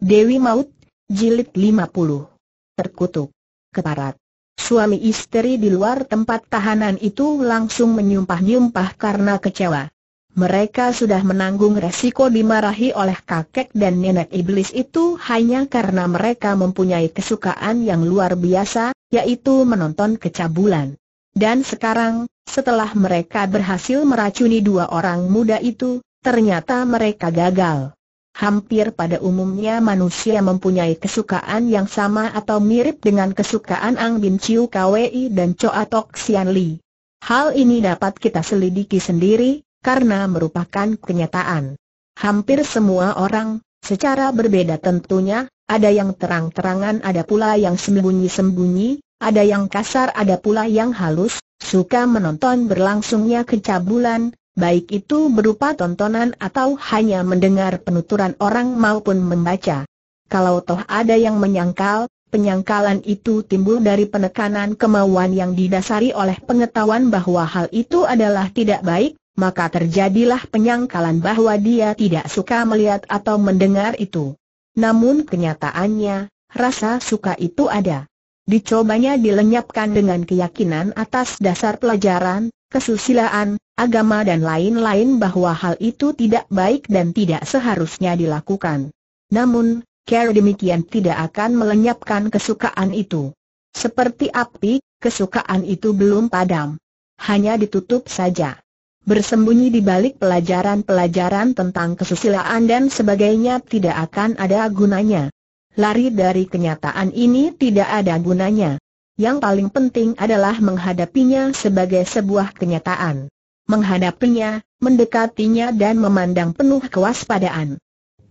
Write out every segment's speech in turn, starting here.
Dewi Maut, Jilid 50. Terkutuk. Keparat. Suami istri di luar tempat tahanan itu langsung menyumpah-nyumpah karena kecewa. Mereka sudah menanggung resiko dimarahi oleh kakek dan nenek iblis itu hanya karena mereka mempunyai kesukaan yang luar biasa, yaitu menonton kecabulan. Dan sekarang, setelah mereka berhasil meracuni dua orang muda itu, ternyata mereka gagal. Hampir pada umumnya manusia mempunyai kesukaan yang sama atau mirip dengan kesukaan Ang Bin Chiu Kwei dan Choa Tok Sian Li. Hal ini dapat kita selidiki sendiri, karena merupakan kenyataan. Hampir semua orang, secara berbeda tentunya, ada yang terang-terangan ada pula yang sembunyi-sembunyi, ada yang kasar ada pula yang halus, suka menonton berlangsungnya kecabulan, baik itu berupa tontonan atau hanya mendengar penuturan orang maupun membaca. Kalau toh ada yang menyangkal, penyangkalan itu timbul dari penekanan kemauan yang didasari oleh pengetahuan bahwa hal itu adalah tidak baik, maka terjadilah penyangkalan bahwa dia tidak suka melihat atau mendengar itu. Namun kenyataannya, rasa suka itu ada. Dicobanya dilenyapkan dengan keyakinan atas dasar pelajaran, kesusilaan, agama dan lain-lain bahwa hal itu tidak baik dan tidak seharusnya dilakukan. Namun, care demikian tidak akan melenyapkan kesukaan itu. Seperti api, kesukaan itu belum padam. Hanya ditutup saja. Bersembunyi di balik pelajaran-pelajaran tentang kesusilaan dan sebagainya tidak akan ada gunanya. Lari dari kenyataan ini tidak ada gunanya. Yang paling penting adalah menghadapinya sebagai sebuah kenyataan menghadapinya, mendekatinya dan memandang penuh kewaspadaan.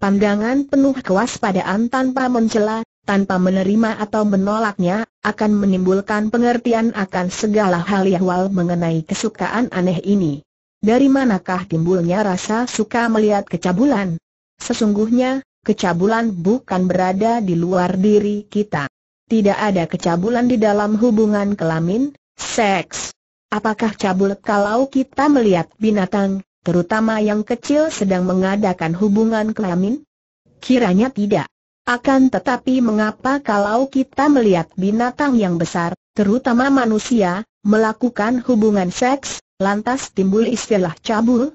Pandangan penuh kewaspadaan tanpa mencela, tanpa menerima atau menolaknya, akan menimbulkan pengertian akan segala hal yahwal mengenai kesukaan aneh ini. Dari manakah timbulnya rasa suka melihat kecabulan? Sesungguhnya, kecabulan bukan berada di luar diri kita. Tidak ada kecabulan di dalam hubungan kelamin, seks, Apakah cabul kalau kita melihat binatang, terutama yang kecil sedang mengadakan hubungan kelamin? Kiranya tidak. Akan tetapi mengapa kalau kita melihat binatang yang besar, terutama manusia, melakukan hubungan seks, lantas timbul istilah cabul?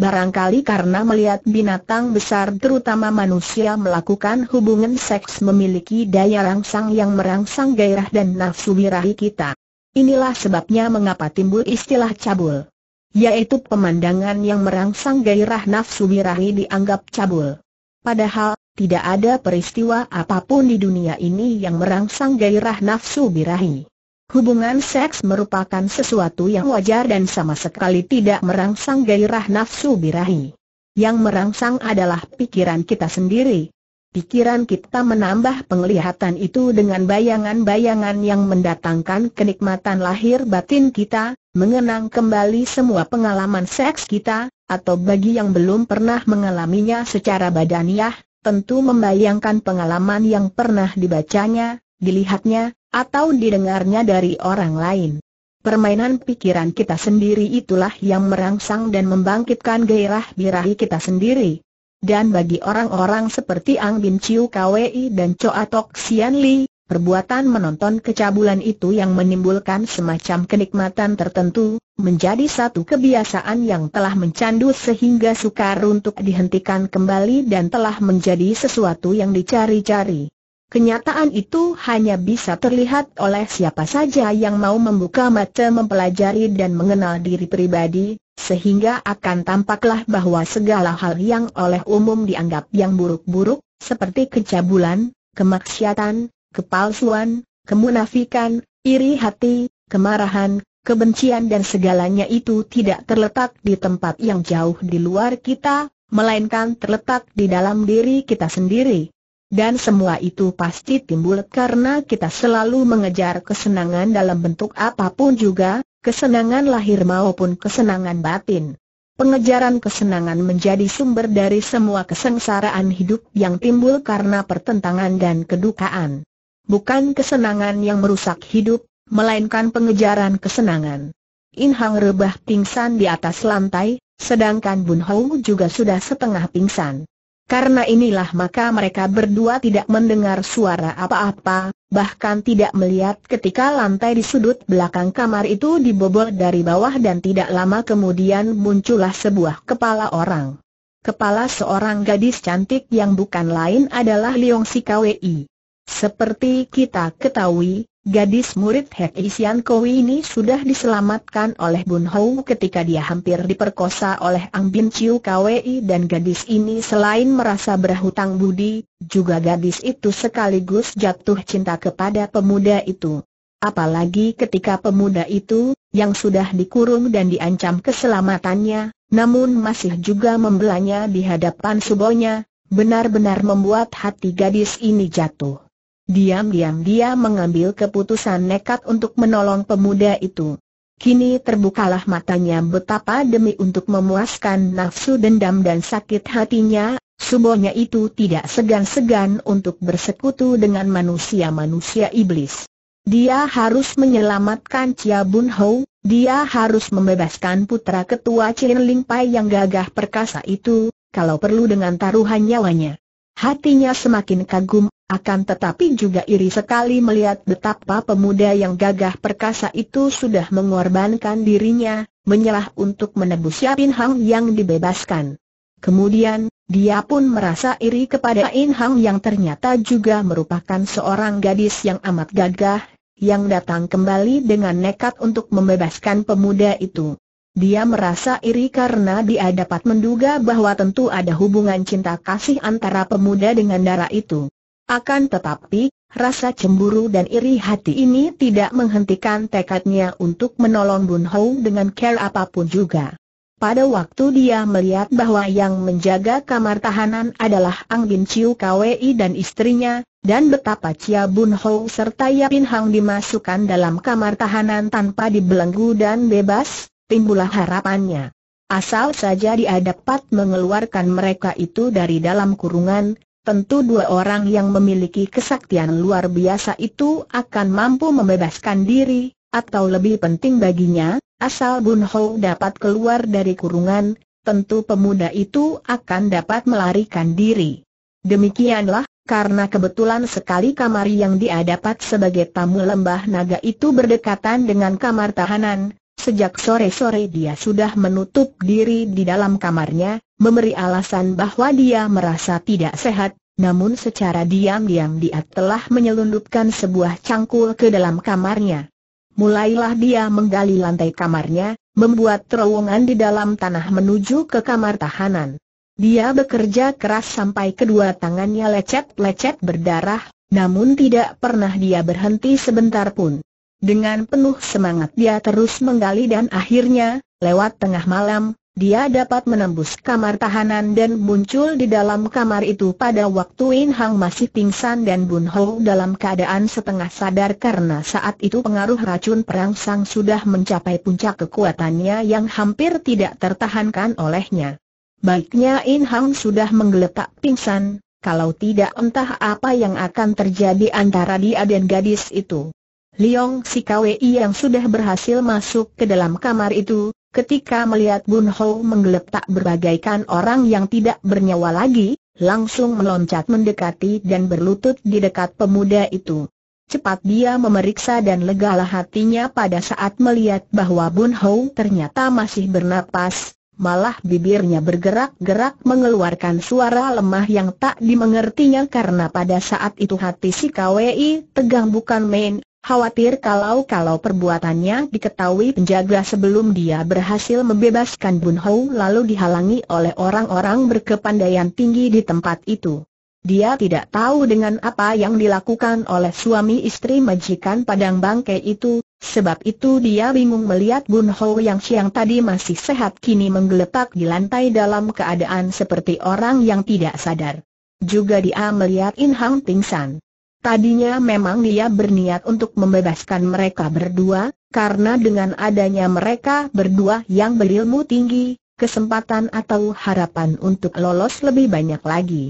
Barangkali karena melihat binatang besar terutama manusia melakukan hubungan seks memiliki daya rangsang yang merangsang gairah dan nafsu birahi kita. Inilah sebabnya mengapa timbul istilah cabul. Yaitu pemandangan yang merangsang gairah nafsu birahi dianggap cabul. Padahal, tidak ada peristiwa apapun di dunia ini yang merangsang gairah nafsu birahi. Hubungan seks merupakan sesuatu yang wajar dan sama sekali tidak merangsang gairah nafsu birahi. Yang merangsang adalah pikiran kita sendiri, Pikiran kita menambah penglihatan itu dengan bayangan-bayangan yang mendatangkan kenikmatan lahir batin kita, mengenang kembali semua pengalaman seks kita, atau bagi yang belum pernah mengalaminya secara badaniah, tentu membayangkan pengalaman yang pernah dibacanya, dilihatnya, atau didengarnya dari orang lain. Permainan pikiran kita sendiri itulah yang merangsang dan membangkitkan gairah birahi kita sendiri. Dan bagi orang-orang seperti Ang Bin Chiu Kwei dan Choa Tok Sian Li, perbuatan menonton kecabulan itu yang menimbulkan semacam kenikmatan tertentu, menjadi satu kebiasaan yang telah mencandu sehingga sukar untuk dihentikan kembali dan telah menjadi sesuatu yang dicari-cari. Kenyataan itu hanya bisa terlihat oleh siapa saja yang mau membuka mata mempelajari dan mengenal diri pribadi, sehingga akan tampaklah bahwa segala hal yang oleh umum dianggap yang buruk-buruk, seperti kecabulan, kemaksiatan, kepalsuan, kemunafikan, iri hati, kemarahan, kebencian dan segalanya itu tidak terletak di tempat yang jauh di luar kita, melainkan terletak di dalam diri kita sendiri. Dan semua itu pasti timbul karena kita selalu mengejar kesenangan dalam bentuk apapun juga, kesenangan lahir maupun kesenangan batin. Pengejaran kesenangan menjadi sumber dari semua kesengsaraan hidup yang timbul karena pertentangan dan kedukaan. Bukan kesenangan yang merusak hidup, melainkan pengejaran kesenangan. In Hang rebah pingsan di atas lantai, sedangkan Bun Hou juga sudah setengah pingsan. Karena inilah maka mereka berdua tidak mendengar suara apa-apa, bahkan tidak melihat ketika lantai di sudut belakang kamar itu dibobol dari bawah dan tidak lama kemudian muncullah sebuah kepala orang. Kepala seorang gadis cantik yang bukan lain adalah Leong Sikawi. Seperti kita ketahui, Gadis murid Hek Isian Kowi ini sudah diselamatkan oleh Bun Hou ketika dia hampir diperkosa oleh Ang Bin Chiu Kwi dan gadis ini selain merasa berhutang budi, juga gadis itu sekaligus jatuh cinta kepada pemuda itu. Apalagi ketika pemuda itu, yang sudah dikurung dan diancam keselamatannya, namun masih juga membelanya di hadapan subonya, benar-benar membuat hati gadis ini jatuh. Diam-diam dia mengambil keputusan nekat untuk menolong pemuda itu. Kini terbukalah matanya betapa demi untuk memuaskan nafsu dendam dan sakit hatinya, subohnya itu tidak segan-segan untuk bersekutu dengan manusia-manusia iblis. Dia harus menyelamatkan Chia Bun Ho, dia harus membebaskan putra ketua Chin Ling Pai yang gagah perkasa itu, kalau perlu dengan taruhan nyawanya. Hatinya semakin kagum akan tetapi juga iri sekali melihat betapa pemuda yang gagah perkasa itu sudah mengorbankan dirinya, menyerah untuk menebus Yapin Hang yang dibebaskan. Kemudian, dia pun merasa iri kepada In Hang yang ternyata juga merupakan seorang gadis yang amat gagah, yang datang kembali dengan nekat untuk membebaskan pemuda itu. Dia merasa iri karena dia dapat menduga bahwa tentu ada hubungan cinta kasih antara pemuda dengan darah itu. Akan tetapi, rasa cemburu dan iri hati ini tidak menghentikan tekadnya untuk menolong Bun Hou dengan care apapun juga. Pada waktu dia melihat bahwa yang menjaga kamar tahanan adalah Ang Bin Chiu Kwi dan istrinya, dan betapa Chia Bun Ho serta Yapin Hang dimasukkan dalam kamar tahanan tanpa dibelenggu dan bebas, timbullah harapannya. Asal saja dia dapat mengeluarkan mereka itu dari dalam kurungan, tentu dua orang yang memiliki kesaktian luar biasa itu akan mampu membebaskan diri, atau lebih penting baginya, asal Bun Ho dapat keluar dari kurungan, tentu pemuda itu akan dapat melarikan diri. Demikianlah, karena kebetulan sekali kamar yang dia dapat sebagai tamu lembah naga itu berdekatan dengan kamar tahanan, Sejak sore-sore dia sudah menutup diri di dalam kamarnya, memberi alasan bahwa dia merasa tidak sehat, namun secara diam-diam dia telah menyelundupkan sebuah cangkul ke dalam kamarnya. Mulailah dia menggali lantai kamarnya, membuat terowongan di dalam tanah menuju ke kamar tahanan. Dia bekerja keras sampai kedua tangannya lecet-lecet berdarah, namun tidak pernah dia berhenti sebentar pun. Dengan penuh semangat dia terus menggali dan akhirnya, lewat tengah malam, dia dapat menembus kamar tahanan dan muncul di dalam kamar itu pada waktu In Hang masih pingsan dan Bun Ho dalam keadaan setengah sadar karena saat itu pengaruh racun perang sang sudah mencapai puncak kekuatannya yang hampir tidak tertahankan olehnya. Baiknya In Hang sudah menggeletak pingsan, kalau tidak entah apa yang akan terjadi antara dia dan gadis itu. Liong si kwi yang sudah berhasil masuk ke dalam kamar itu, ketika melihat Bun Ho menggeletak berbagaikan orang yang tidak bernyawa lagi, langsung meloncat mendekati dan berlutut di dekat pemuda itu. Cepat dia memeriksa dan legalah hatinya pada saat melihat bahwa Bun Ho ternyata masih bernapas, malah bibirnya bergerak-gerak mengeluarkan suara lemah yang tak dimengertinya karena pada saat itu hati si KWI tegang bukan main, Khawatir kalau-kalau perbuatannya diketahui penjaga sebelum dia berhasil membebaskan Bun Hou lalu dihalangi oleh orang-orang berkepandaian tinggi di tempat itu. Dia tidak tahu dengan apa yang dilakukan oleh suami istri majikan padang bangke itu, sebab itu dia bingung melihat Bun Hou yang siang tadi masih sehat kini menggeletak di lantai dalam keadaan seperti orang yang tidak sadar. Juga dia melihat In Hang pingsan. Tadinya memang dia berniat untuk membebaskan mereka berdua, karena dengan adanya mereka berdua yang berilmu tinggi, kesempatan atau harapan untuk lolos lebih banyak lagi.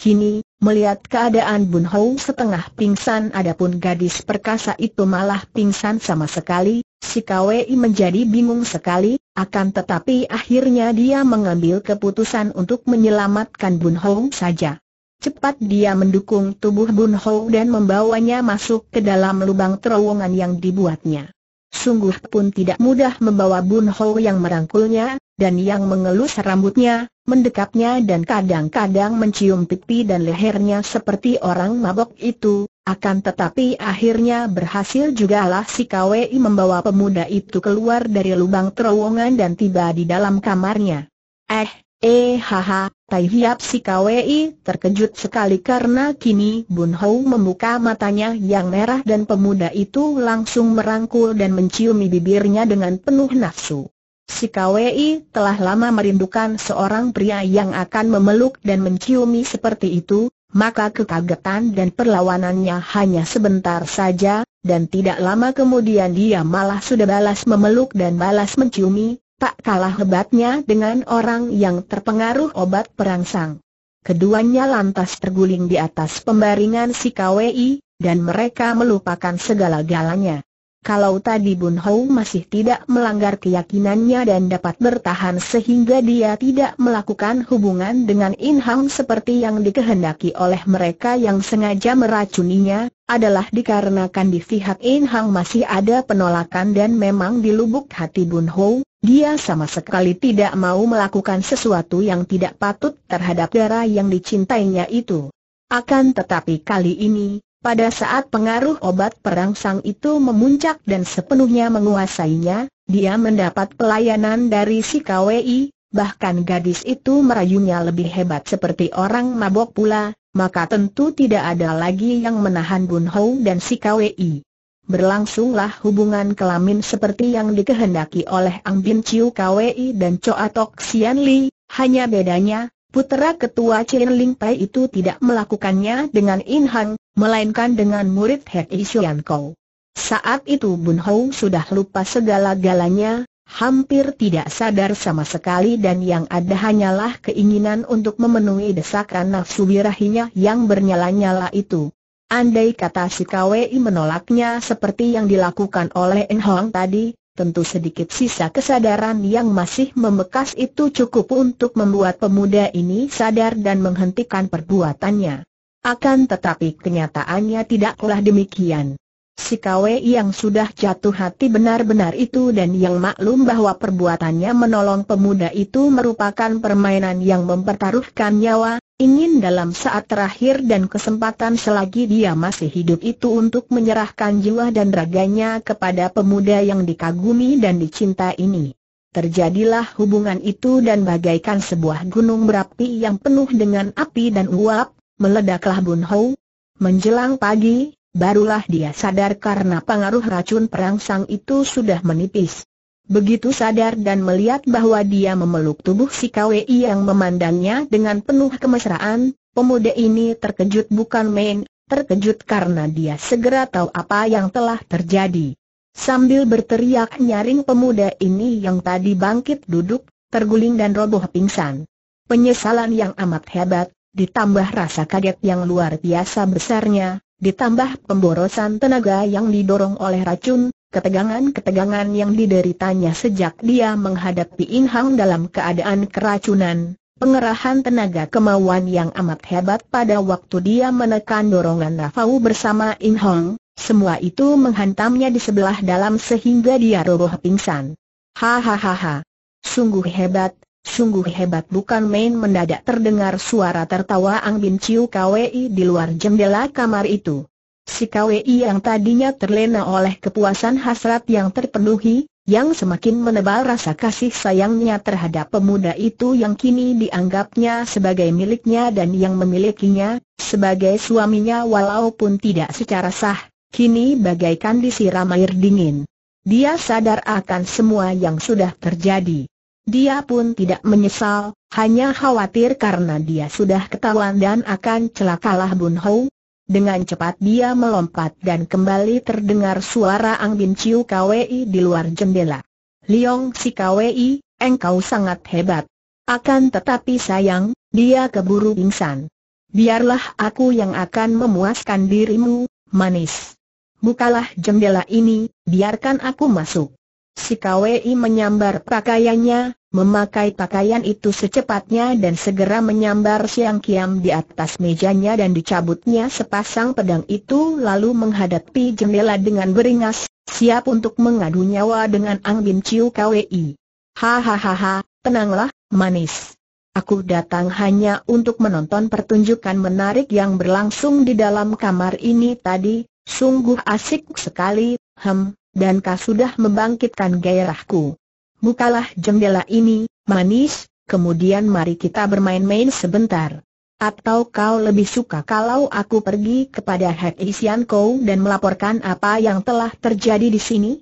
Kini, melihat keadaan Bun Hou setengah pingsan adapun gadis perkasa itu malah pingsan sama sekali, si Kwei menjadi bingung sekali, akan tetapi akhirnya dia mengambil keputusan untuk menyelamatkan Bun Hou saja. Cepat dia mendukung tubuh Bun Ho dan membawanya masuk ke dalam lubang terowongan yang dibuatnya. Sungguh pun tidak mudah membawa Bun Ho yang merangkulnya, dan yang mengelus rambutnya, mendekapnya dan kadang-kadang mencium pipi dan lehernya seperti orang mabok itu, akan tetapi akhirnya berhasil juga jugalah si KWI membawa pemuda itu keluar dari lubang terowongan dan tiba di dalam kamarnya. Eh, Eh haha, Tai Hiap si Kwei terkejut sekali karena kini Bun Hou membuka matanya yang merah dan pemuda itu langsung merangkul dan menciumi bibirnya dengan penuh nafsu. Si Kwei telah lama merindukan seorang pria yang akan memeluk dan menciumi seperti itu, maka kekagetan dan perlawanannya hanya sebentar saja, dan tidak lama kemudian dia malah sudah balas memeluk dan balas menciumi, tak kalah hebatnya dengan orang yang terpengaruh obat perangsang. Keduanya lantas terguling di atas pembaringan si KWI, dan mereka melupakan segala galanya. Kalau tadi Bun Hou masih tidak melanggar keyakinannya dan dapat bertahan sehingga dia tidak melakukan hubungan dengan In Hang seperti yang dikehendaki oleh mereka yang sengaja meracuninya, adalah dikarenakan di pihak In Hang masih ada penolakan dan memang di lubuk hati Bun Hou, dia sama sekali tidak mau melakukan sesuatu yang tidak patut terhadap darah yang dicintainya itu. Akan tetapi kali ini, pada saat pengaruh obat perangsang itu memuncak dan sepenuhnya menguasainya, dia mendapat pelayanan dari si KWI, bahkan gadis itu merayunya lebih hebat seperti orang mabok pula, maka tentu tidak ada lagi yang menahan Bun Hou dan si KWI. Berlangsunglah hubungan kelamin seperti yang dikehendaki oleh Ang Bin Chiu KWI dan Choa Tok Sian Li, hanya bedanya, Putera ketua Chen Ling Pai itu tidak melakukannya dengan In Hang, melainkan dengan murid Hek Xuan Kou. Saat itu Bun Hou sudah lupa segala-galanya, hampir tidak sadar sama sekali dan yang ada hanyalah keinginan untuk memenuhi desakan nafsu birahinya yang bernyala-nyala itu. Andai kata si Kwei menolaknya seperti yang dilakukan oleh En tadi, Tentu sedikit sisa kesadaran yang masih membekas itu cukup untuk membuat pemuda ini sadar dan menghentikan perbuatannya. Akan tetapi kenyataannya tidaklah demikian. Si kwe yang sudah jatuh hati benar-benar itu dan yang maklum bahwa perbuatannya menolong pemuda itu merupakan permainan yang mempertaruhkan nyawa, ingin dalam saat terakhir dan kesempatan selagi dia masih hidup itu untuk menyerahkan jiwa dan raganya kepada pemuda yang dikagumi dan dicinta ini. Terjadilah hubungan itu dan bagaikan sebuah gunung berapi yang penuh dengan api dan uap, meledaklah Bun Hou. Menjelang pagi, barulah dia sadar karena pengaruh racun perangsang itu sudah menipis. Begitu sadar dan melihat bahwa dia memeluk tubuh si KWI yang memandangnya dengan penuh kemesraan, pemuda ini terkejut bukan main, terkejut karena dia segera tahu apa yang telah terjadi. Sambil berteriak nyaring pemuda ini yang tadi bangkit duduk, terguling dan roboh pingsan. Penyesalan yang amat hebat, ditambah rasa kaget yang luar biasa besarnya, ditambah pemborosan tenaga yang didorong oleh racun, Ketegangan-ketegangan yang dideritanya sejak dia menghadapi In Hang dalam keadaan keracunan, pengerahan tenaga kemauan yang amat hebat pada waktu dia menekan dorongan Rafau bersama In Hang, semua itu menghantamnya di sebelah dalam sehingga dia roboh pingsan. Hahaha. Sungguh hebat, sungguh hebat bukan main mendadak terdengar suara tertawa Ang Bin Chiu Kwei di luar jendela kamar itu. Si Kwei yang tadinya terlena oleh kepuasan hasrat yang terpenuhi, yang semakin menebal rasa kasih sayangnya terhadap pemuda itu yang kini dianggapnya sebagai miliknya dan yang memilikinya, sebagai suaminya walaupun tidak secara sah, kini bagaikan disiram air dingin. Dia sadar akan semua yang sudah terjadi. Dia pun tidak menyesal, hanya khawatir karena dia sudah ketahuan dan akan celakalah Bun Hou, dengan cepat dia melompat dan kembali terdengar suara Ang Bin Chiu Kwei di luar jendela. Liong Si Kwei, engkau sangat hebat. Akan tetapi sayang, dia keburu pingsan. Biarlah aku yang akan memuaskan dirimu, manis. Bukalah jendela ini, biarkan aku masuk. Si Kwei menyambar pakaiannya, memakai pakaian itu secepatnya dan segera menyambar Siang Kiam di atas mejanya dan dicabutnya sepasang pedang itu lalu menghadapi jendela dengan beringas, siap untuk mengadu nyawa dengan Ang Bin Chiu KWI. Hahaha, tenanglah, manis. Aku datang hanya untuk menonton pertunjukan menarik yang berlangsung di dalam kamar ini tadi, sungguh asik sekali, hem, dan kau sudah membangkitkan gairahku bukalah jendela ini, manis, kemudian mari kita bermain-main sebentar. Atau kau lebih suka kalau aku pergi kepada Hek Isian Kau dan melaporkan apa yang telah terjadi di sini?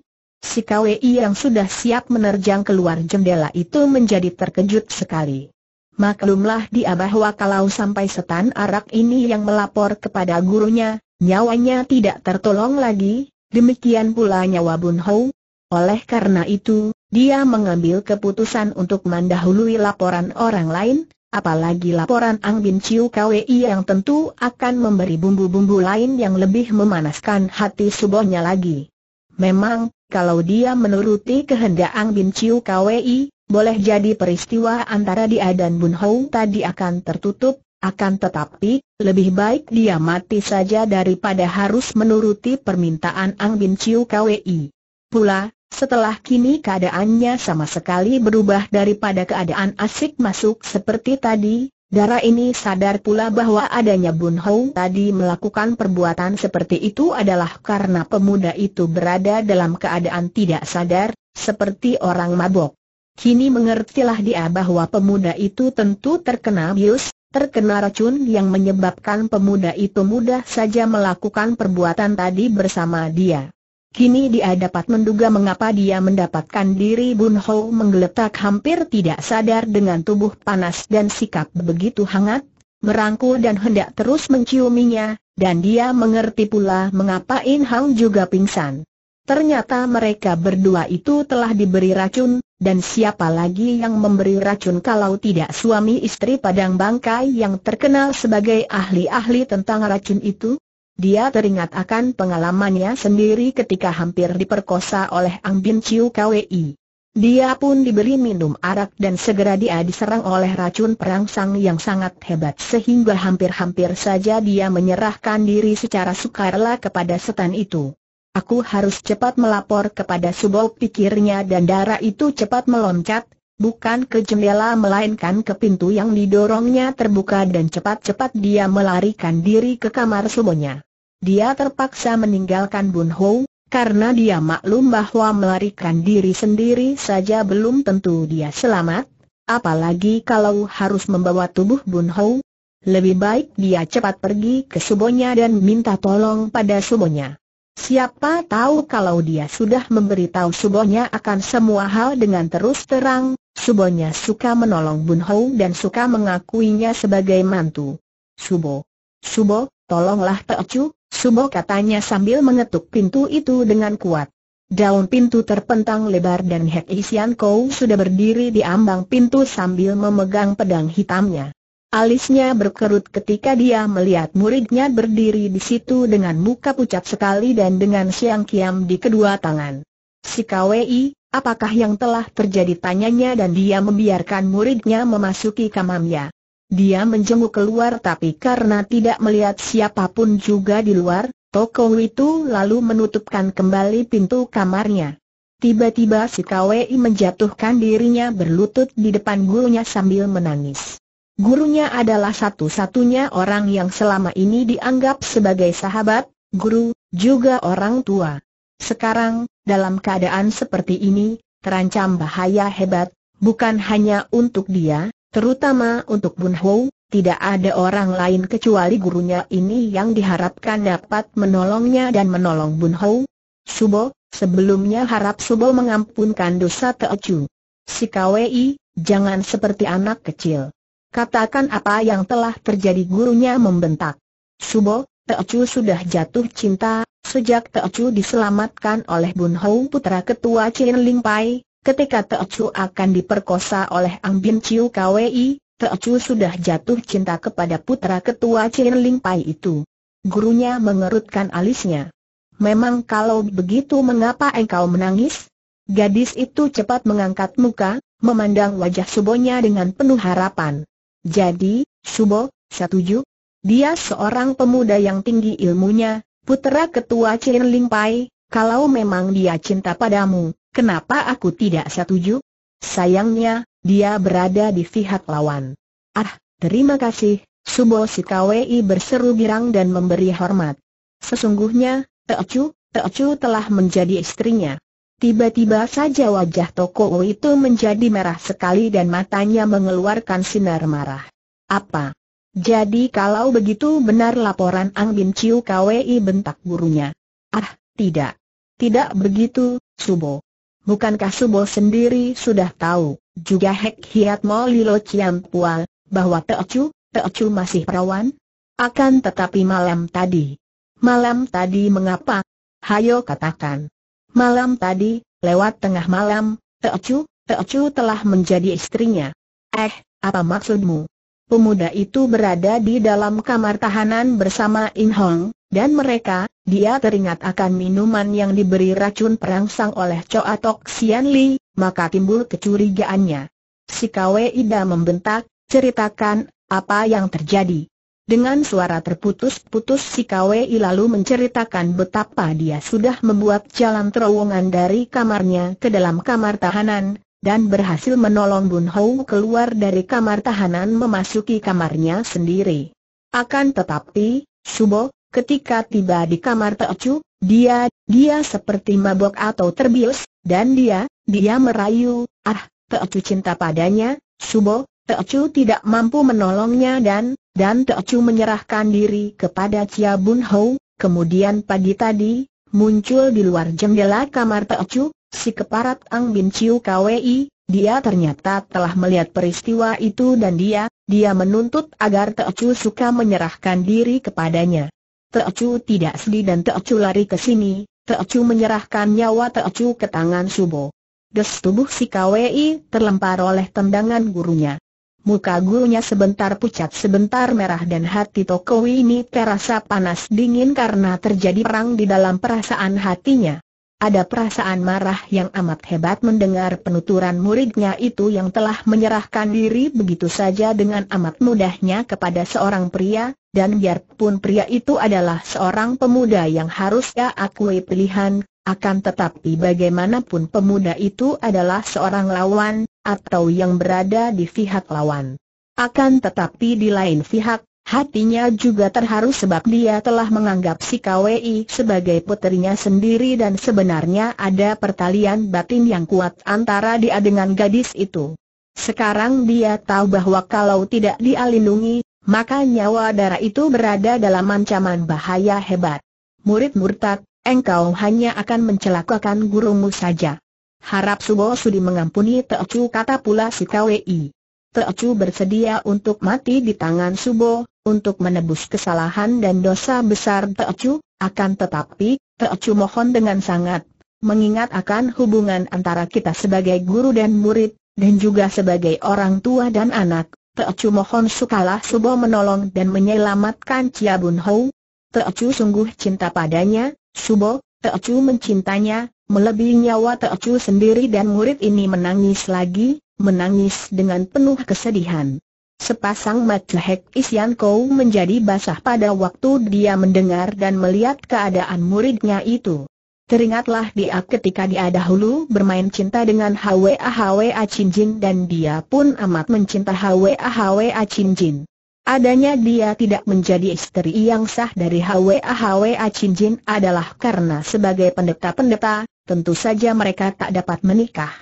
Si Kwei yang sudah siap menerjang keluar jendela itu menjadi terkejut sekali. Maklumlah dia bahwa kalau sampai setan arak ini yang melapor kepada gurunya, nyawanya tidak tertolong lagi, demikian pula nyawa Bun Hou. Oleh karena itu, dia mengambil keputusan untuk mendahului laporan orang lain, apalagi laporan Ang Bin Chiu KWI yang tentu akan memberi bumbu-bumbu lain yang lebih memanaskan hati subohnya lagi. Memang, kalau dia menuruti kehendak Ang Bin Chiu KWI, boleh jadi peristiwa antara dia dan Bun Hou tadi akan tertutup, akan tetapi, lebih baik dia mati saja daripada harus menuruti permintaan Ang Bin Chiu KWI. Pula, setelah kini keadaannya sama sekali berubah daripada keadaan asik masuk seperti tadi, Dara ini sadar pula bahwa adanya Bun Hou tadi melakukan perbuatan seperti itu adalah karena pemuda itu berada dalam keadaan tidak sadar, seperti orang mabok. Kini mengertilah dia bahwa pemuda itu tentu terkena bius, terkena racun yang menyebabkan pemuda itu mudah saja melakukan perbuatan tadi bersama dia. Kini dia dapat menduga mengapa dia mendapatkan diri Bun Ho menggeletak hampir tidak sadar dengan tubuh panas dan sikap begitu hangat, merangkul dan hendak terus menciuminya, dan dia mengerti pula mengapa In Hang juga pingsan. Ternyata mereka berdua itu telah diberi racun, dan siapa lagi yang memberi racun kalau tidak suami istri Padang Bangkai yang terkenal sebagai ahli-ahli tentang racun itu? Dia teringat akan pengalamannya sendiri ketika hampir diperkosa oleh Ang Bin Chiu KWI. Dia pun diberi minum arak dan segera dia diserang oleh racun perangsang yang sangat hebat sehingga hampir-hampir saja dia menyerahkan diri secara sukarela kepada setan itu. Aku harus cepat melapor kepada Subok pikirnya dan darah itu cepat meloncat, bukan ke jendela melainkan ke pintu yang didorongnya terbuka dan cepat-cepat dia melarikan diri ke kamar Subonya dia terpaksa meninggalkan Bun Ho, karena dia maklum bahwa melarikan diri sendiri saja belum tentu dia selamat, apalagi kalau harus membawa tubuh Bun Ho. Lebih baik dia cepat pergi ke subonya dan minta tolong pada subonya. Siapa tahu kalau dia sudah memberitahu subonya akan semua hal dengan terus terang, subonya suka menolong Bun Ho dan suka mengakuinya sebagai mantu. Subo, Subo, tolonglah Teocu, Subo katanya sambil mengetuk pintu itu dengan kuat. Daun pintu terpentang lebar dan Hek Isian Kou sudah berdiri di ambang pintu sambil memegang pedang hitamnya. Alisnya berkerut ketika dia melihat muridnya berdiri di situ dengan muka pucat sekali dan dengan siang kiam di kedua tangan. Si KWI, apakah yang telah terjadi tanyanya dan dia membiarkan muridnya memasuki kamarnya. Dia menjenguk keluar tapi karena tidak melihat siapapun juga di luar, Toko itu lalu menutupkan kembali pintu kamarnya. Tiba-tiba si Kwei menjatuhkan dirinya berlutut di depan gurunya sambil menangis. Gurunya adalah satu-satunya orang yang selama ini dianggap sebagai sahabat, guru, juga orang tua. Sekarang, dalam keadaan seperti ini, terancam bahaya hebat, bukan hanya untuk dia, Terutama untuk Bun Hou, tidak ada orang lain kecuali gurunya ini yang diharapkan dapat menolongnya dan menolong Bun Hou. Subo, sebelumnya harap Subo mengampunkan dosa Teochu. Si Kwei, jangan seperti anak kecil. Katakan apa yang telah terjadi gurunya membentak. Subo, Teochu sudah jatuh cinta, sejak Teochu diselamatkan oleh Bun Hou putra ketua Chin Ling Pai, Ketika Teocu akan diperkosa oleh Ang Bin Chiu Kwei, Teocu sudah jatuh cinta kepada putra ketua Chin Ling Pai itu. Gurunya mengerutkan alisnya. Memang kalau begitu mengapa engkau menangis? Gadis itu cepat mengangkat muka, memandang wajah Subonya dengan penuh harapan. Jadi, Subo, setuju? Dia seorang pemuda yang tinggi ilmunya, putra ketua Chin Ling Pai, kalau memang dia cinta padamu, kenapa aku tidak setuju? Sayangnya, dia berada di pihak lawan. Ah, terima kasih, Subo Sikawi berseru girang dan memberi hormat. Sesungguhnya, Teocu, Teocu telah menjadi istrinya. Tiba-tiba saja wajah Toko itu menjadi merah sekali dan matanya mengeluarkan sinar marah. Apa? Jadi kalau begitu benar laporan Ang Bin Chiu Kwi bentak gurunya. Ah, tidak. Tidak begitu, Subo. Bukankah Subo sendiri sudah tahu, juga Hek Hiat Mo Lilo Pua, bahwa Teocu, Teocu masih perawan? Akan tetapi malam tadi. Malam tadi mengapa? Hayo katakan. Malam tadi, lewat tengah malam, Teocu, Teocu telah menjadi istrinya. Eh, apa maksudmu? Pemuda itu berada di dalam kamar tahanan bersama In Hong, dan mereka, dia teringat akan minuman yang diberi racun perangsang oleh Choa Tok Sian Li, maka timbul kecurigaannya. Si Kwe Ida membentak, ceritakan, apa yang terjadi. Dengan suara terputus-putus si Kwei lalu menceritakan betapa dia sudah membuat jalan terowongan dari kamarnya ke dalam kamar tahanan, dan berhasil menolong Bun Hou keluar dari kamar tahanan memasuki kamarnya sendiri. Akan tetapi, Subo, Ketika tiba di kamar Teocu, dia, dia seperti mabok atau terbius, dan dia, dia merayu, ah, Teocu cinta padanya, Subo, Teocu tidak mampu menolongnya dan, dan Teocu menyerahkan diri kepada Chia Bun Hou, kemudian pagi tadi, muncul di luar jendela kamar Teocu, si keparat Ang Bin Chiu KWI, dia ternyata telah melihat peristiwa itu dan dia, dia menuntut agar Teocu suka menyerahkan diri kepadanya. Teocu tidak sedih dan Teocu lari ke sini, Teocu menyerahkan nyawa Teocu ke tangan Subo. Des tubuh si KWI terlempar oleh tendangan gurunya. Muka gurunya sebentar pucat sebentar merah dan hati Tokowi ini terasa panas dingin karena terjadi perang di dalam perasaan hatinya. Ada perasaan marah yang amat hebat mendengar penuturan muridnya itu yang telah menyerahkan diri begitu saja dengan amat mudahnya kepada seorang pria, dan biarpun pria itu adalah seorang pemuda yang harus ia akui pilihan, akan tetapi bagaimanapun pemuda itu adalah seorang lawan, atau yang berada di pihak lawan. Akan tetapi di lain pihak, hatinya juga terharu sebab dia telah menganggap si KWI sebagai putrinya sendiri dan sebenarnya ada pertalian batin yang kuat antara dia dengan gadis itu. Sekarang dia tahu bahwa kalau tidak dia lindungi, maka nyawa darah itu berada dalam ancaman bahaya hebat. Murid murtad, engkau hanya akan mencelakakan gurumu saja. Harap Subo Sudi mengampuni Teocu kata pula si KWI. Teocu bersedia untuk mati di tangan Subo, untuk menebus kesalahan dan dosa besar Teocu, akan tetapi, Teocu mohon dengan sangat, mengingat akan hubungan antara kita sebagai guru dan murid, dan juga sebagai orang tua dan anak, Teocu mohon sukalah Subo menolong dan menyelamatkan Chia Bun Hou. Teocu sungguh cinta padanya, Subo, Teocu mencintanya, melebihi nyawa Teocu sendiri dan murid ini menangis lagi, menangis dengan penuh kesedihan. Sepasang mata Hek Isian Kou menjadi basah pada waktu dia mendengar dan melihat keadaan muridnya itu. Teringatlah dia ketika dia dahulu bermain cinta dengan Hwa Hwa Chin dan dia pun amat mencinta Hwa Hwa Chin Adanya dia tidak menjadi istri yang sah dari Hwa Hwa Chin adalah karena sebagai pendeta-pendeta, tentu saja mereka tak dapat menikah.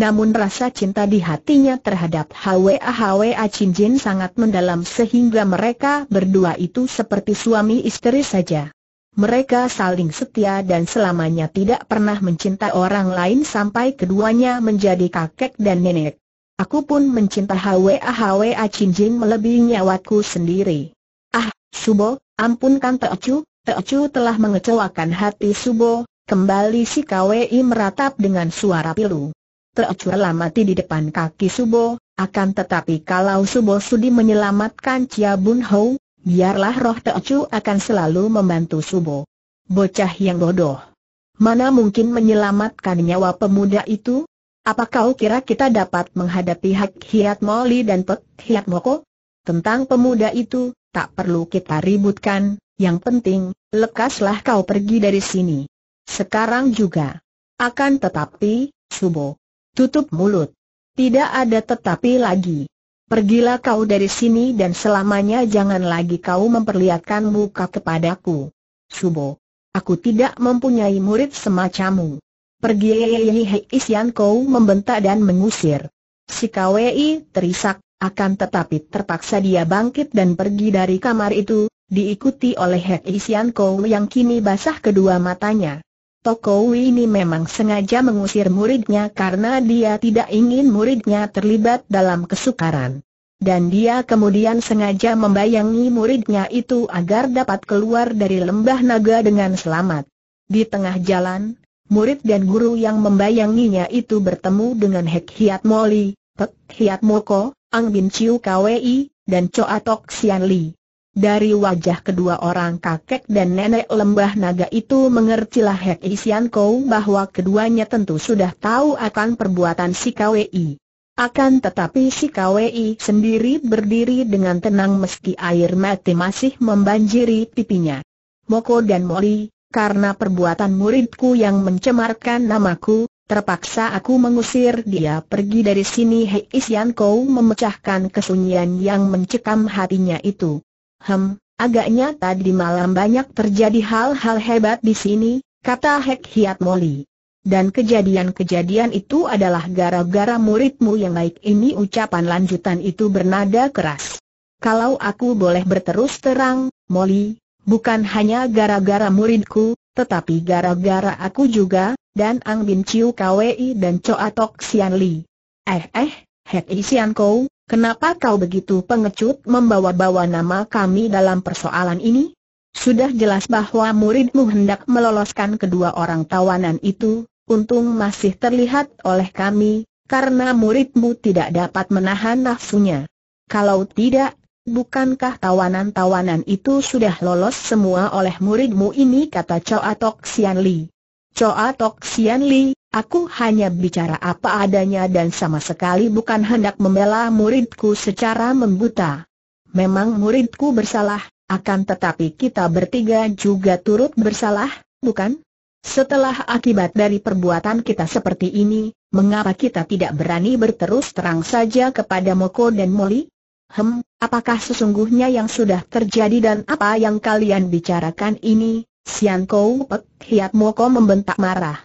Namun rasa cinta di hatinya terhadap Hwa Hwa Chin sangat mendalam sehingga mereka berdua itu seperti suami istri saja mereka saling setia dan selamanya tidak pernah mencinta orang lain sampai keduanya menjadi kakek dan nenek. Aku pun mencinta Hwa Hwa Chin Jin melebihi nyawaku sendiri. Ah, Subo, ampunkan Teocu, Teocu telah mengecewakan hati Subo, kembali si KWI meratap dengan suara pilu. Teocu mati di depan kaki Subo, akan tetapi kalau Subo sudi menyelamatkan Chia Bun Hou, biarlah roh Teocu akan selalu membantu Subo. Bocah yang bodoh. Mana mungkin menyelamatkan nyawa pemuda itu? Apa kau kira kita dapat menghadapi Hak Hiat Moli dan Pek Hiat Moko? Tentang pemuda itu, tak perlu kita ributkan, yang penting, lekaslah kau pergi dari sini. Sekarang juga. Akan tetapi, Subo. Tutup mulut. Tidak ada tetapi lagi. Pergilah kau dari sini dan selamanya jangan lagi kau memperlihatkan muka kepadaku. Subo, aku tidak mempunyai murid semacammu. Pergi Hei Isian kau membentak dan mengusir. Si KWI terisak, akan tetapi terpaksa dia bangkit dan pergi dari kamar itu, diikuti oleh Hek Isian Kou yang kini basah kedua matanya. Tokowi ini memang sengaja mengusir muridnya karena dia tidak ingin muridnya terlibat dalam kesukaran. Dan dia kemudian sengaja membayangi muridnya itu agar dapat keluar dari lembah naga dengan selamat. Di tengah jalan, murid dan guru yang membayanginya itu bertemu dengan Hek Hiat Moli, Pek Hiat Moko, Ang Bin Chiu Kwei, dan Choa Tok Sian Li. Dari wajah kedua orang kakek dan nenek lembah naga itu mengertilah Hek Isian Kou bahwa keduanya tentu sudah tahu akan perbuatan si KWI. Akan tetapi si KWI sendiri berdiri dengan tenang meski air mati masih membanjiri pipinya. Moko dan Moli, karena perbuatan muridku yang mencemarkan namaku, terpaksa aku mengusir dia pergi dari sini Hei Isian Kou memecahkan kesunyian yang mencekam hatinya itu. Hem, agaknya tadi malam banyak terjadi hal-hal hebat di sini, kata Hek Hiat Moli. Dan kejadian-kejadian itu adalah gara-gara muridmu yang baik ini ucapan lanjutan itu bernada keras. Kalau aku boleh berterus terang, Moli, bukan hanya gara-gara muridku, tetapi gara-gara aku juga, dan Ang Bin Chiu Kwei dan Choa Tok Sian Li. Eh eh, Hek Isian Kou, Kenapa kau begitu pengecut membawa-bawa nama kami dalam persoalan ini? Sudah jelas bahwa muridmu hendak meloloskan kedua orang tawanan itu, untung masih terlihat oleh kami, karena muridmu tidak dapat menahan nafsunya. Kalau tidak, bukankah tawanan-tawanan itu sudah lolos semua oleh muridmu ini kata Chow Atok Sian Li. Choa Tok Sian Li, aku hanya bicara apa adanya dan sama sekali bukan hendak membela muridku secara membuta. Memang muridku bersalah, akan tetapi kita bertiga juga turut bersalah, bukan? Setelah akibat dari perbuatan kita seperti ini, mengapa kita tidak berani berterus terang saja kepada Moko dan Molly? Hem, apakah sesungguhnya yang sudah terjadi dan apa yang kalian bicarakan ini, Sian Kou Pek Hiat Moko membentak marah.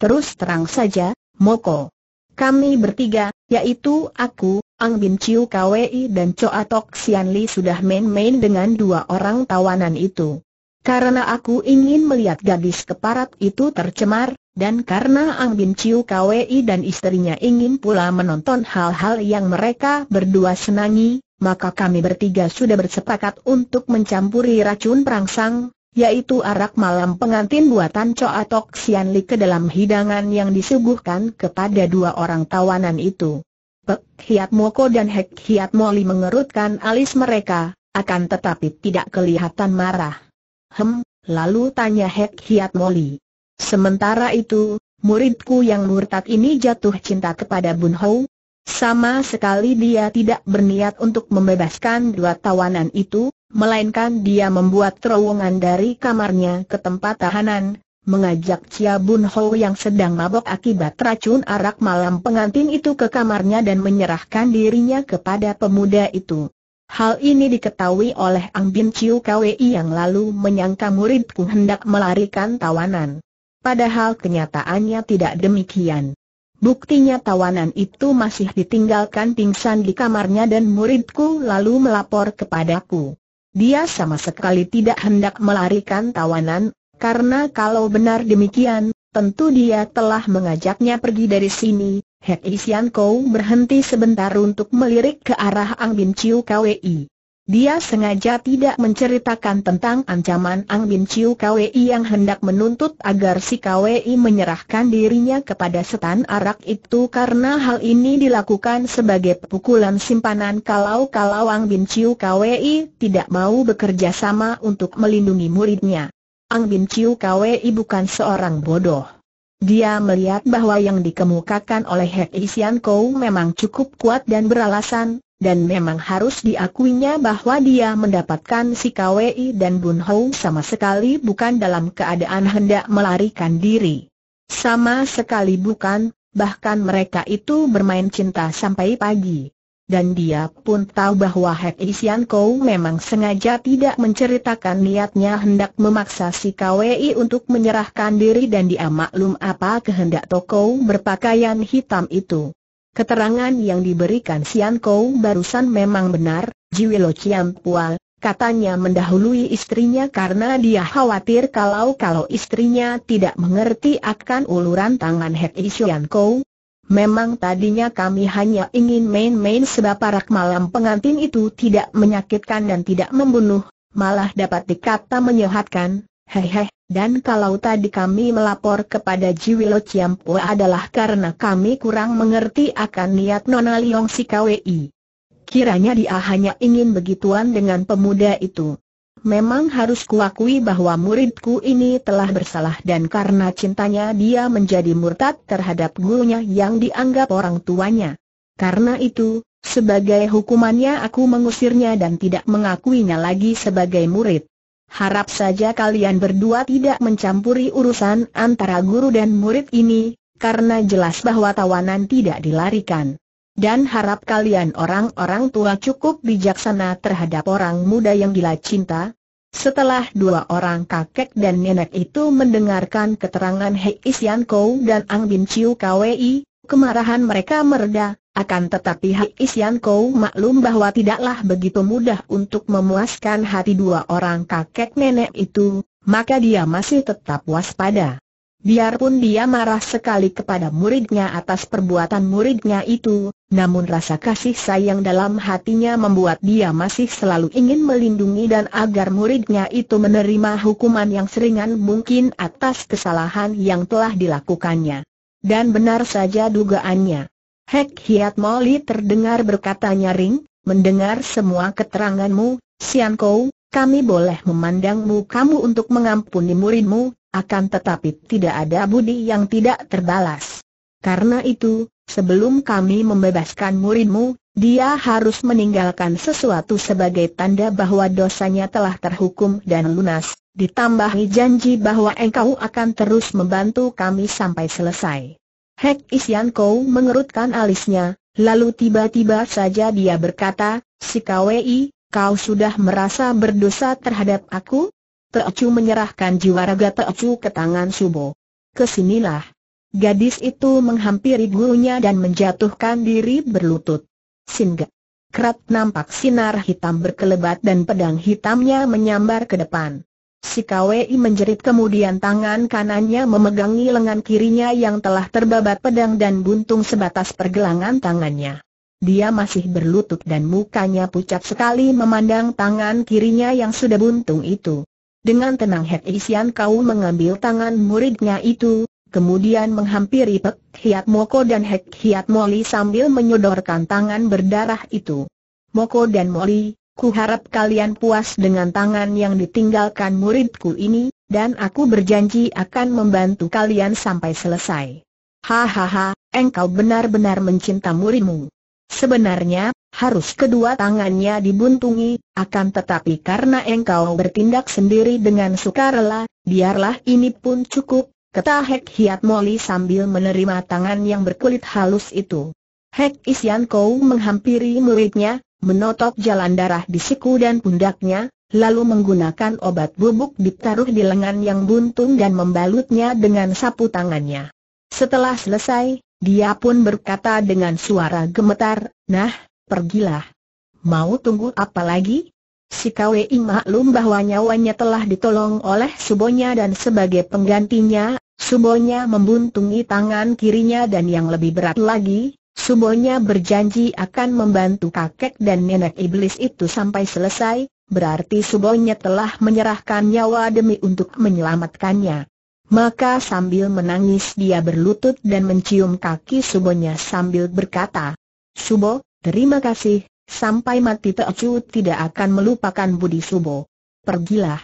Terus terang saja, Moko. Kami bertiga, yaitu aku, Ang Bin Chiu Kwei dan Choa Tok Sian Li sudah main-main dengan dua orang tawanan itu. Karena aku ingin melihat gadis keparat itu tercemar, dan karena Ang Bin Chiu Kwei dan istrinya ingin pula menonton hal-hal yang mereka berdua senangi, maka kami bertiga sudah bersepakat untuk mencampuri racun perangsang, yaitu arak malam pengantin buatan Choa Tok Sian Li ke dalam hidangan yang disuguhkan kepada dua orang tawanan itu. Pek Hiat Moko dan Hek Hiat Moli mengerutkan alis mereka, akan tetapi tidak kelihatan marah. Hem, lalu tanya Hek Hiat Moli. Sementara itu, muridku yang murtad ini jatuh cinta kepada Bun Hou, sama sekali dia tidak berniat untuk membebaskan dua tawanan itu, melainkan dia membuat terowongan dari kamarnya ke tempat tahanan, mengajak Cia Bun Ho yang sedang mabok akibat racun arak malam pengantin itu ke kamarnya dan menyerahkan dirinya kepada pemuda itu. Hal ini diketahui oleh Ang Bin Chiu Kwei yang lalu menyangka muridku hendak melarikan tawanan. Padahal kenyataannya tidak demikian. Buktinya tawanan itu masih ditinggalkan pingsan di kamarnya dan muridku lalu melapor kepadaku. Dia sama sekali tidak hendak melarikan tawanan, karena kalau benar demikian, tentu dia telah mengajaknya pergi dari sini. Hek Isian Kou berhenti sebentar untuk melirik ke arah Ang Bin Chiu Kwei. Dia sengaja tidak menceritakan tentang ancaman Ang Bin Chiu Kwei yang hendak menuntut agar si Kwei menyerahkan dirinya kepada setan arak itu karena hal ini dilakukan sebagai pukulan simpanan kalau-kalau Ang Bin Chiu Kwei tidak mau bekerja sama untuk melindungi muridnya. Ang Bin Chiu Kwei bukan seorang bodoh. Dia melihat bahwa yang dikemukakan oleh Hek Isian Kou memang cukup kuat dan beralasan, dan memang harus diakuinya bahwa dia mendapatkan si KWI dan Bun Hou sama sekali bukan dalam keadaan hendak melarikan diri. Sama sekali bukan, bahkan mereka itu bermain cinta sampai pagi. Dan dia pun tahu bahwa Hek Isian Kou memang sengaja tidak menceritakan niatnya hendak memaksa si KWI untuk menyerahkan diri dan dia maklum apa kehendak Tokou berpakaian hitam itu. Keterangan yang diberikan Sian Kou barusan memang benar, Lo Chiam Pual, katanya mendahului istrinya karena dia khawatir kalau-kalau istrinya tidak mengerti akan uluran tangan Hek Sian Kou. Memang tadinya kami hanya ingin main-main sebab parak malam pengantin itu tidak menyakitkan dan tidak membunuh, malah dapat dikata menyehatkan, hehe, dan kalau tadi kami melapor kepada Jiwilo Ciampu adalah karena kami kurang mengerti akan niat Nona Liong si KWI. Kiranya dia hanya ingin begituan dengan pemuda itu. Memang harus kuakui bahwa muridku ini telah bersalah dan karena cintanya dia menjadi murtad terhadap gurunya yang dianggap orang tuanya. Karena itu, sebagai hukumannya aku mengusirnya dan tidak mengakuinya lagi sebagai murid. Harap saja kalian berdua tidak mencampuri urusan antara guru dan murid ini, karena jelas bahwa tawanan tidak dilarikan. Dan harap kalian orang-orang tua cukup bijaksana terhadap orang muda yang gila cinta. Setelah dua orang kakek dan nenek itu mendengarkan keterangan Hei Isian Kou dan Ang Bin Chiu Kwei, kemarahan mereka meredah, akan tetapi Hai Isian Kou maklum bahwa tidaklah begitu mudah untuk memuaskan hati dua orang kakek nenek itu, maka dia masih tetap waspada. Biarpun dia marah sekali kepada muridnya atas perbuatan muridnya itu, namun rasa kasih sayang dalam hatinya membuat dia masih selalu ingin melindungi dan agar muridnya itu menerima hukuman yang seringan mungkin atas kesalahan yang telah dilakukannya. Dan benar saja dugaannya. Hek Hiat Moli terdengar berkata nyaring, mendengar semua keteranganmu, Sian Kou, kami boleh memandangmu kamu untuk mengampuni muridmu, akan tetapi tidak ada budi yang tidak terbalas. Karena itu, sebelum kami membebaskan muridmu, dia harus meninggalkan sesuatu sebagai tanda bahwa dosanya telah terhukum dan lunas, ditambahi janji bahwa engkau akan terus membantu kami sampai selesai. Hek Isian Kou mengerutkan alisnya, lalu tiba-tiba saja dia berkata, Si Kwei, kau sudah merasa berdosa terhadap aku? Teocu menyerahkan jiwa raga Teocu ke tangan Subo. Kesinilah. Gadis itu menghampiri gurunya dan menjatuhkan diri berlutut. Singa. Kerap nampak sinar hitam berkelebat dan pedang hitamnya menyambar ke depan. Si KWI menjerit kemudian tangan kanannya memegangi lengan kirinya yang telah terbabat pedang dan buntung sebatas pergelangan tangannya. Dia masih berlutut dan mukanya pucat sekali memandang tangan kirinya yang sudah buntung itu. Dengan tenang Het Isian Kau mengambil tangan muridnya itu, kemudian menghampiri Pek Hiat Moko dan Hek Hiat Moli sambil menyodorkan tangan berdarah itu. Moko dan Moli, Ku harap kalian puas dengan tangan yang ditinggalkan muridku ini, dan aku berjanji akan membantu kalian sampai selesai. Hahaha, engkau benar-benar mencinta muridmu. Sebenarnya, harus kedua tangannya dibuntungi, akan tetapi karena engkau bertindak sendiri dengan sukarela, biarlah ini pun cukup, kata Hek Hiat Moli sambil menerima tangan yang berkulit halus itu. Hek isian Kou menghampiri muridnya, menotok jalan darah di siku dan pundaknya, lalu menggunakan obat bubuk ditaruh di lengan yang buntung dan membalutnya dengan sapu tangannya. Setelah selesai, dia pun berkata dengan suara gemetar, Nah, pergilah. Mau tunggu apa lagi? Si Kwei maklum bahwa nyawanya telah ditolong oleh Subonya dan sebagai penggantinya, Subonya membuntungi tangan kirinya dan yang lebih berat lagi, Semuanya berjanji akan membantu kakek dan nenek iblis itu sampai selesai, berarti Subonya telah menyerahkan nyawa demi untuk menyelamatkannya. Maka sambil menangis dia berlutut dan mencium kaki Subonya sambil berkata, Subo, terima kasih, sampai mati Teocu tidak akan melupakan budi Subo. Pergilah.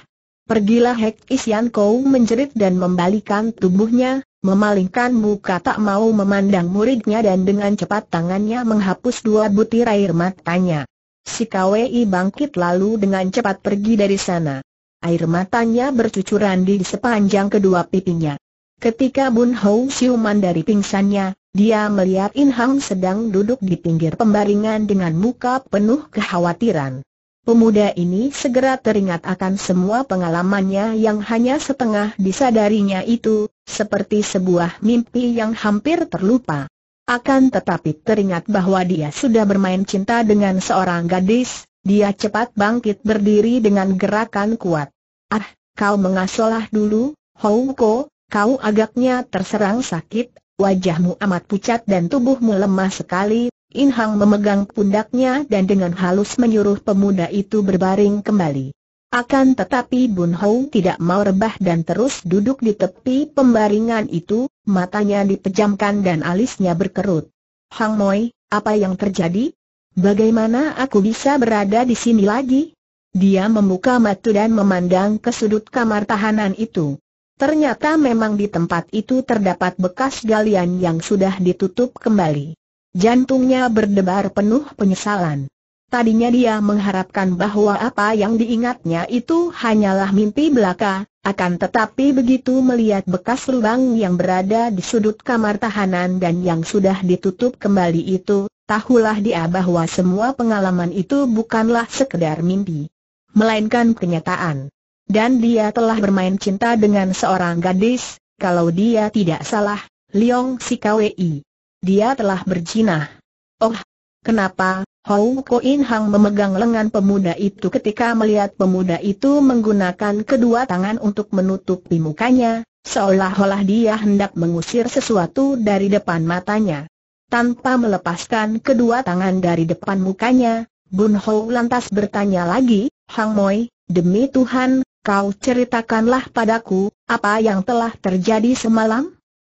Pergilah Hek Isyan Kou menjerit dan membalikan tubuhnya, memalingkan muka tak mau memandang muridnya dan dengan cepat tangannya menghapus dua butir air matanya. Si KWI bangkit lalu dengan cepat pergi dari sana. Air matanya bercucuran di sepanjang kedua pipinya. Ketika Bun Hou siuman dari pingsannya, dia melihat In Hang sedang duduk di pinggir pembaringan dengan muka penuh kekhawatiran. Pemuda ini segera teringat akan semua pengalamannya yang hanya setengah disadarinya itu, seperti sebuah mimpi yang hampir terlupa. Akan tetapi teringat bahwa dia sudah bermain cinta dengan seorang gadis, dia cepat bangkit berdiri dengan gerakan kuat. Ah, kau mengasolah dulu, Houko, kau agaknya terserang sakit, wajahmu amat pucat dan tubuhmu lemah sekali, In Hang memegang pundaknya dan dengan halus menyuruh pemuda itu berbaring kembali. Akan tetapi Bun Hou tidak mau rebah dan terus duduk di tepi pembaringan itu, matanya dipejamkan dan alisnya berkerut. Hang Moi, apa yang terjadi? Bagaimana aku bisa berada di sini lagi? Dia membuka mata dan memandang ke sudut kamar tahanan itu. Ternyata memang di tempat itu terdapat bekas galian yang sudah ditutup kembali. Jantungnya berdebar penuh penyesalan. Tadinya dia mengharapkan bahwa apa yang diingatnya itu hanyalah mimpi belaka, akan tetapi begitu melihat bekas lubang yang berada di sudut kamar tahanan dan yang sudah ditutup kembali itu, tahulah dia bahwa semua pengalaman itu bukanlah sekedar mimpi, melainkan kenyataan. Dan dia telah bermain cinta dengan seorang gadis, kalau dia tidak salah, Leong Sikawei. Dia telah berjinah. Oh, kenapa? Hou Koin Hang memegang lengan pemuda itu ketika melihat pemuda itu menggunakan kedua tangan untuk menutupi mukanya, seolah-olah dia hendak mengusir sesuatu dari depan matanya. Tanpa melepaskan kedua tangan dari depan mukanya, Bun Hou lantas bertanya lagi, Hang Moi, demi Tuhan, kau ceritakanlah padaku, apa yang telah terjadi semalam?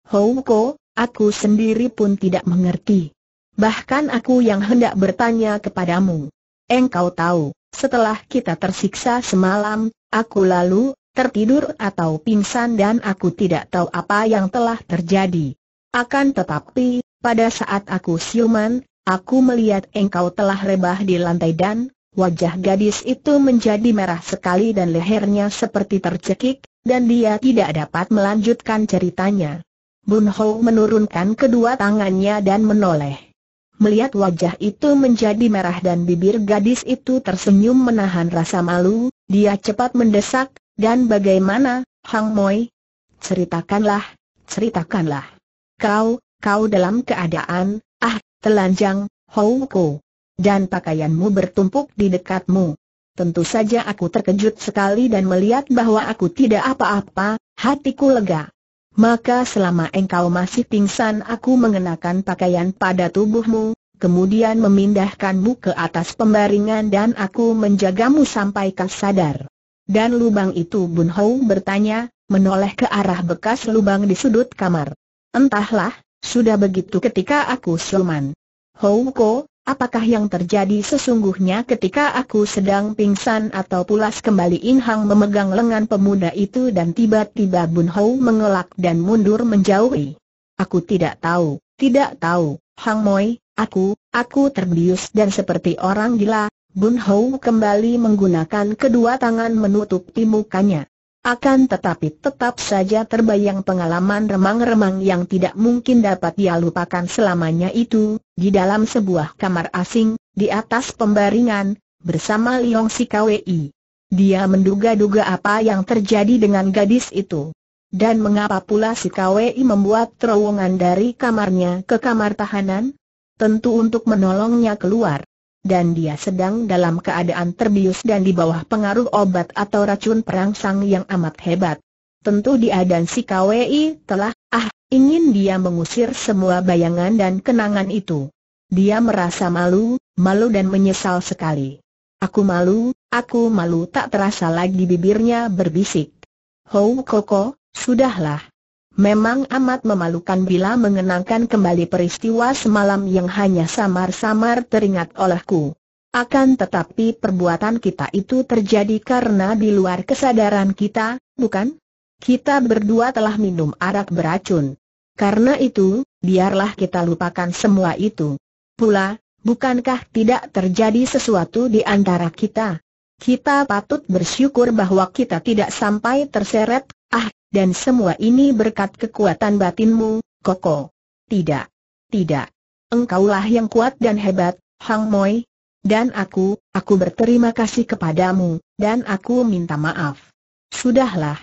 Hou Ko, Aku sendiri pun tidak mengerti. Bahkan aku yang hendak bertanya kepadamu. Engkau tahu, setelah kita tersiksa semalam, aku lalu tertidur atau pingsan dan aku tidak tahu apa yang telah terjadi. Akan tetapi, pada saat aku siuman, aku melihat engkau telah rebah di lantai dan wajah gadis itu menjadi merah sekali dan lehernya seperti tercekik, dan dia tidak dapat melanjutkan ceritanya. Bun Ho menurunkan kedua tangannya dan menoleh. Melihat wajah itu menjadi merah dan bibir gadis itu tersenyum menahan rasa malu, dia cepat mendesak, dan bagaimana, Hang Moi? Ceritakanlah, ceritakanlah. Kau, kau dalam keadaan, ah, telanjang, Houko. Dan pakaianmu bertumpuk di dekatmu. Tentu saja aku terkejut sekali dan melihat bahwa aku tidak apa-apa, hatiku lega. Maka selama engkau masih pingsan aku mengenakan pakaian pada tubuhmu, kemudian memindahkanmu ke atas pembaringan dan aku menjagamu sampai kau sadar. Dan lubang itu Bun Hou bertanya, menoleh ke arah bekas lubang di sudut kamar. Entahlah, sudah begitu ketika aku suman. Hou Ko, Apakah yang terjadi sesungguhnya ketika aku sedang pingsan atau pulas kembali In Hang memegang lengan pemuda itu dan tiba-tiba Bun Hou mengelak dan mundur menjauhi? Aku tidak tahu, tidak tahu, Hang Moi, aku, aku terbius dan seperti orang gila, Bun Hou kembali menggunakan kedua tangan menutup timukannya. Akan tetapi tetap saja terbayang pengalaman remang-remang yang tidak mungkin dapat dia lupakan selamanya itu, di dalam sebuah kamar asing, di atas pembaringan, bersama Liong Sikawei. Dia menduga-duga apa yang terjadi dengan gadis itu. Dan mengapa pula Si KWI membuat terowongan dari kamarnya ke kamar tahanan? Tentu untuk menolongnya keluar dan dia sedang dalam keadaan terbius dan di bawah pengaruh obat atau racun perangsang yang amat hebat. Tentu dia dan si KWI telah, ah, ingin dia mengusir semua bayangan dan kenangan itu. Dia merasa malu, malu dan menyesal sekali. Aku malu, aku malu tak terasa lagi bibirnya berbisik. Hou Koko, sudahlah, Memang amat memalukan bila mengenangkan kembali peristiwa semalam yang hanya samar-samar teringat olehku. Akan tetapi perbuatan kita itu terjadi karena di luar kesadaran kita, bukan? Kita berdua telah minum arak beracun. Karena itu, biarlah kita lupakan semua itu. Pula, bukankah tidak terjadi sesuatu di antara kita? Kita patut bersyukur bahwa kita tidak sampai terseret, ah, dan semua ini berkat kekuatan batinmu, Koko. Tidak. Tidak. Engkaulah yang kuat dan hebat, Hang Moi. Dan aku, aku berterima kasih kepadamu, dan aku minta maaf. Sudahlah.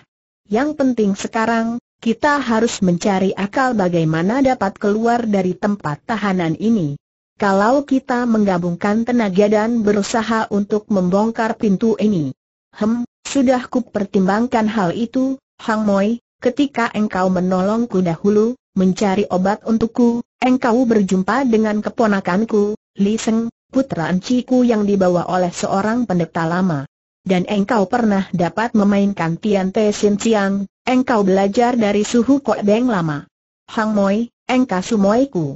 Yang penting sekarang, kita harus mencari akal bagaimana dapat keluar dari tempat tahanan ini. Kalau kita menggabungkan tenaga dan berusaha untuk membongkar pintu ini. Hem, sudah kupertimbangkan hal itu, Hang Moi, ketika engkau menolongku dahulu, mencari obat untukku, engkau berjumpa dengan keponakanku, Li Seng, putra anciku yang dibawa oleh seorang pendeta lama. Dan engkau pernah dapat memainkan Tian Te Sin Chiang, engkau belajar dari suhu Kok Beng lama. Hang Moi, engkau sumoiku.